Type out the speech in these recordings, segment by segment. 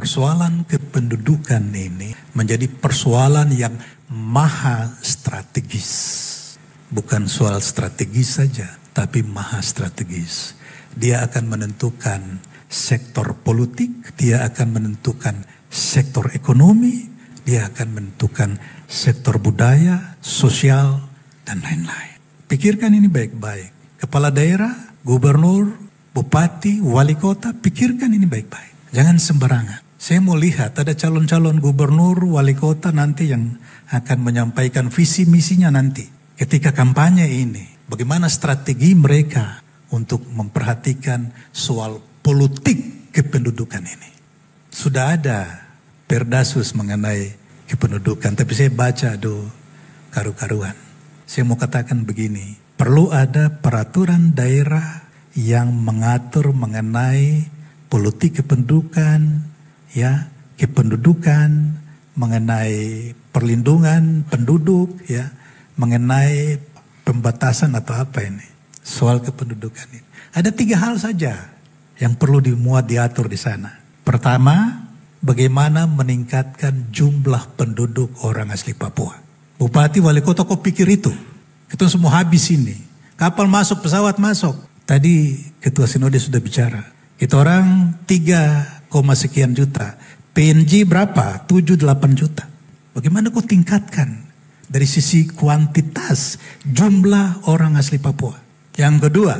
persoalan kependudukan ini menjadi persoalan yang maha strategis. Bukan soal strategis saja, tapi maha strategis. Dia akan menentukan sektor politik, dia akan menentukan sektor ekonomi, dia akan menentukan sektor budaya, sosial, dan lain-lain. Pikirkan ini baik-baik. Kepala daerah, gubernur, bupati, wali kota, pikirkan ini baik-baik. Jangan sembarangan. Saya mau lihat ada calon-calon gubernur, wali kota nanti yang akan menyampaikan visi misinya nanti. Ketika kampanye ini, bagaimana strategi mereka untuk memperhatikan soal politik kependudukan ini. Sudah ada Perdasus mengenai kependudukan, tapi saya baca do karu-karuan. Saya mau katakan begini, perlu ada peraturan daerah yang mengatur mengenai politik kependudukan, ya kependudukan, mengenai perlindungan penduduk ya, mengenai pembatasan atau apa ini soal kependudukan ini. Ada tiga hal saja yang perlu dimuat diatur di sana. Pertama, bagaimana meningkatkan jumlah penduduk orang asli Papua. Bupati wali kota kok pikir itu? itu semua habis ini. Kapal masuk, pesawat masuk. Tadi ketua sinode sudah bicara. Kita orang tiga Koma sekian juta. PNG berapa? delapan juta. Bagaimana kau tingkatkan dari sisi kuantitas jumlah orang asli Papua? Yang kedua,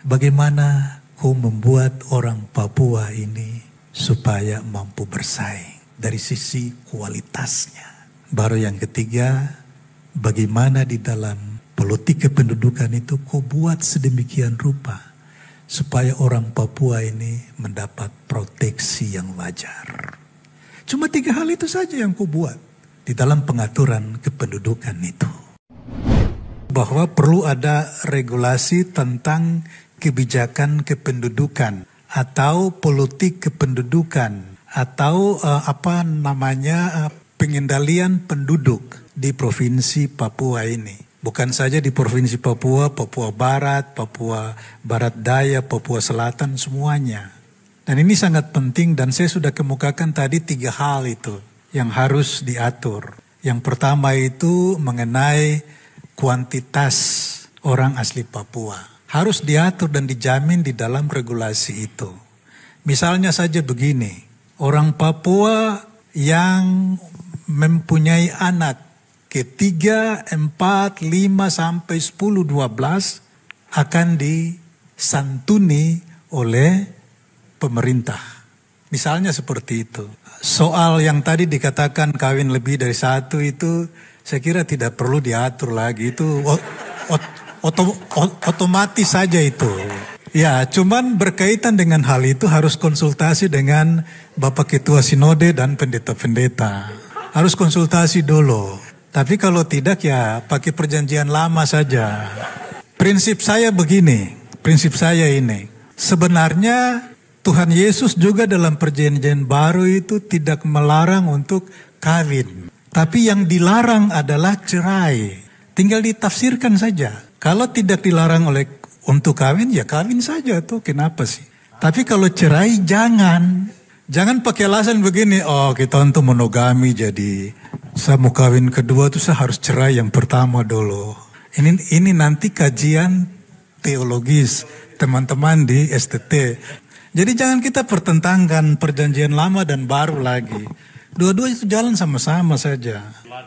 bagaimana kau membuat orang Papua ini supaya mampu bersaing dari sisi kualitasnya? Baru yang ketiga, bagaimana di dalam politik kependudukan itu kau buat sedemikian rupa supaya orang Papua ini mendapat proteksi yang wajar. Cuma tiga hal itu saja yang kubuat di dalam pengaturan kependudukan itu. Bahwa perlu ada regulasi tentang kebijakan kependudukan atau politik kependudukan atau uh, apa namanya uh, pengendalian penduduk di provinsi Papua ini. Bukan saja di Provinsi Papua, Papua Barat, Papua Barat Daya, Papua Selatan, semuanya. Dan ini sangat penting dan saya sudah kemukakan tadi tiga hal itu yang harus diatur. Yang pertama itu mengenai kuantitas orang asli Papua. Harus diatur dan dijamin di dalam regulasi itu. Misalnya saja begini, orang Papua yang mempunyai anak ketiga, empat, lima, sampai sepuluh, dua belas akan disantuni oleh pemerintah. Misalnya seperti itu. Soal yang tadi dikatakan kawin lebih dari satu itu saya kira tidak perlu diatur lagi. Itu ot ot otomatis saja itu. Ya, cuman berkaitan dengan hal itu harus konsultasi dengan Bapak Ketua Sinode dan pendeta-pendeta. Harus konsultasi dulu. Tapi kalau tidak ya pakai perjanjian lama saja. Prinsip saya begini, prinsip saya ini. Sebenarnya Tuhan Yesus juga dalam perjanjian baru itu tidak melarang untuk kawin. Tapi yang dilarang adalah cerai. Tinggal ditafsirkan saja. Kalau tidak dilarang oleh untuk kawin ya kawin saja tuh kenapa sih? Tapi kalau cerai jangan. Jangan pakai alasan begini, oh kita untuk monogami jadi saya mau kawin kedua tuh saya harus cerai yang pertama dulu. Ini ini nanti kajian teologis teman-teman di STT. Jadi jangan kita pertentangkan perjanjian lama dan baru lagi. Dua-dua itu jalan sama-sama saja.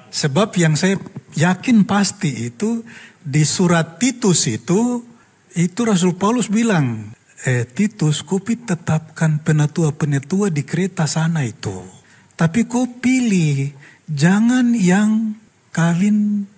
Sebab yang saya yakin pasti itu di surat Titus itu itu Rasul Paulus bilang, eh Titus, kopi tetapkan penatua-penatua di kereta sana itu. Tapi kau pilih Jangan yang kawin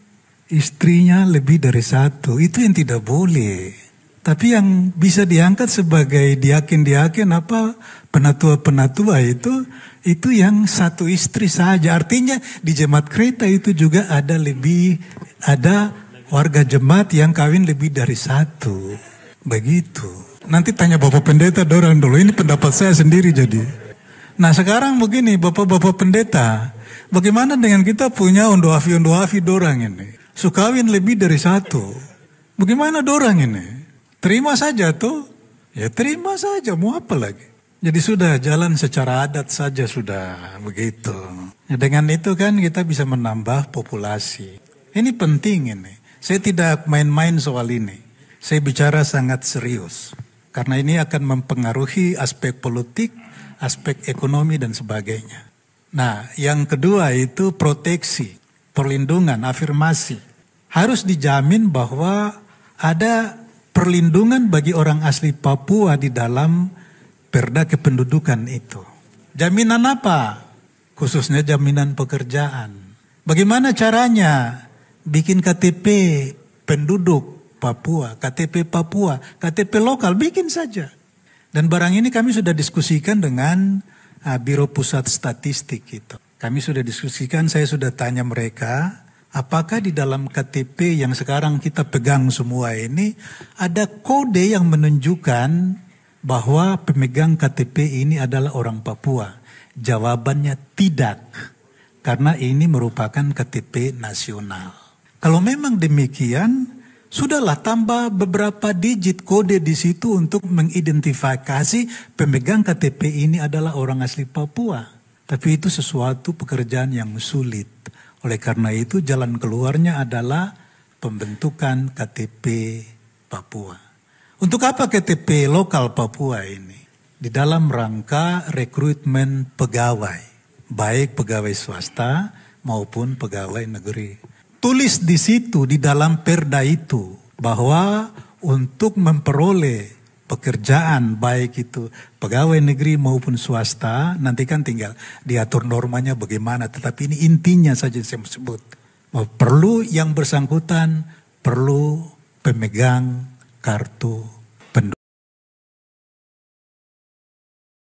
istrinya lebih dari satu. Itu yang tidak boleh. Tapi yang bisa diangkat sebagai diakin-diakin apa penatua-penatua itu itu yang satu istri saja. Artinya di jemaat kereta itu juga ada lebih ada warga jemaat yang kawin lebih dari satu. Begitu. Nanti tanya Bapak Pendeta Doran dulu. Ini pendapat saya sendiri jadi. Nah sekarang begini Bapak-Bapak Pendeta. Bagaimana dengan kita punya undoafi-undoafi dorang ini? Sukawin lebih dari satu. Bagaimana dorang ini? Terima saja tuh. Ya terima saja, mau apa lagi? Jadi sudah jalan secara adat saja sudah begitu. Ya, dengan itu kan kita bisa menambah populasi. Ini penting ini. Saya tidak main-main soal ini. Saya bicara sangat serius. Karena ini akan mempengaruhi aspek politik, aspek ekonomi dan sebagainya. Nah, yang kedua itu proteksi, perlindungan, afirmasi. Harus dijamin bahwa ada perlindungan bagi orang asli Papua di dalam perda kependudukan itu. Jaminan apa? Khususnya jaminan pekerjaan. Bagaimana caranya? Bikin KTP penduduk Papua, KTP Papua, KTP lokal, bikin saja. Dan barang ini kami sudah diskusikan dengan uh, Biro Pusat Statistik itu. Kami sudah diskusikan, saya sudah tanya mereka, apakah di dalam KTP yang sekarang kita pegang semua ini ada kode yang menunjukkan bahwa pemegang KTP ini adalah orang Papua? Jawabannya tidak, karena ini merupakan KTP nasional. Kalau memang demikian, Sudahlah tambah beberapa digit kode di situ untuk mengidentifikasi pemegang KTP ini adalah orang asli Papua. Tapi itu sesuatu pekerjaan yang sulit. Oleh karena itu jalan keluarnya adalah pembentukan KTP Papua. Untuk apa KTP lokal Papua ini? Di dalam rangka rekrutmen pegawai, baik pegawai swasta maupun pegawai negeri tulis di situ di dalam perda itu bahwa untuk memperoleh pekerjaan baik itu pegawai negeri maupun swasta nanti kan tinggal diatur normanya bagaimana tetapi ini intinya saja saya sebut bahwa perlu yang bersangkutan perlu pemegang kartu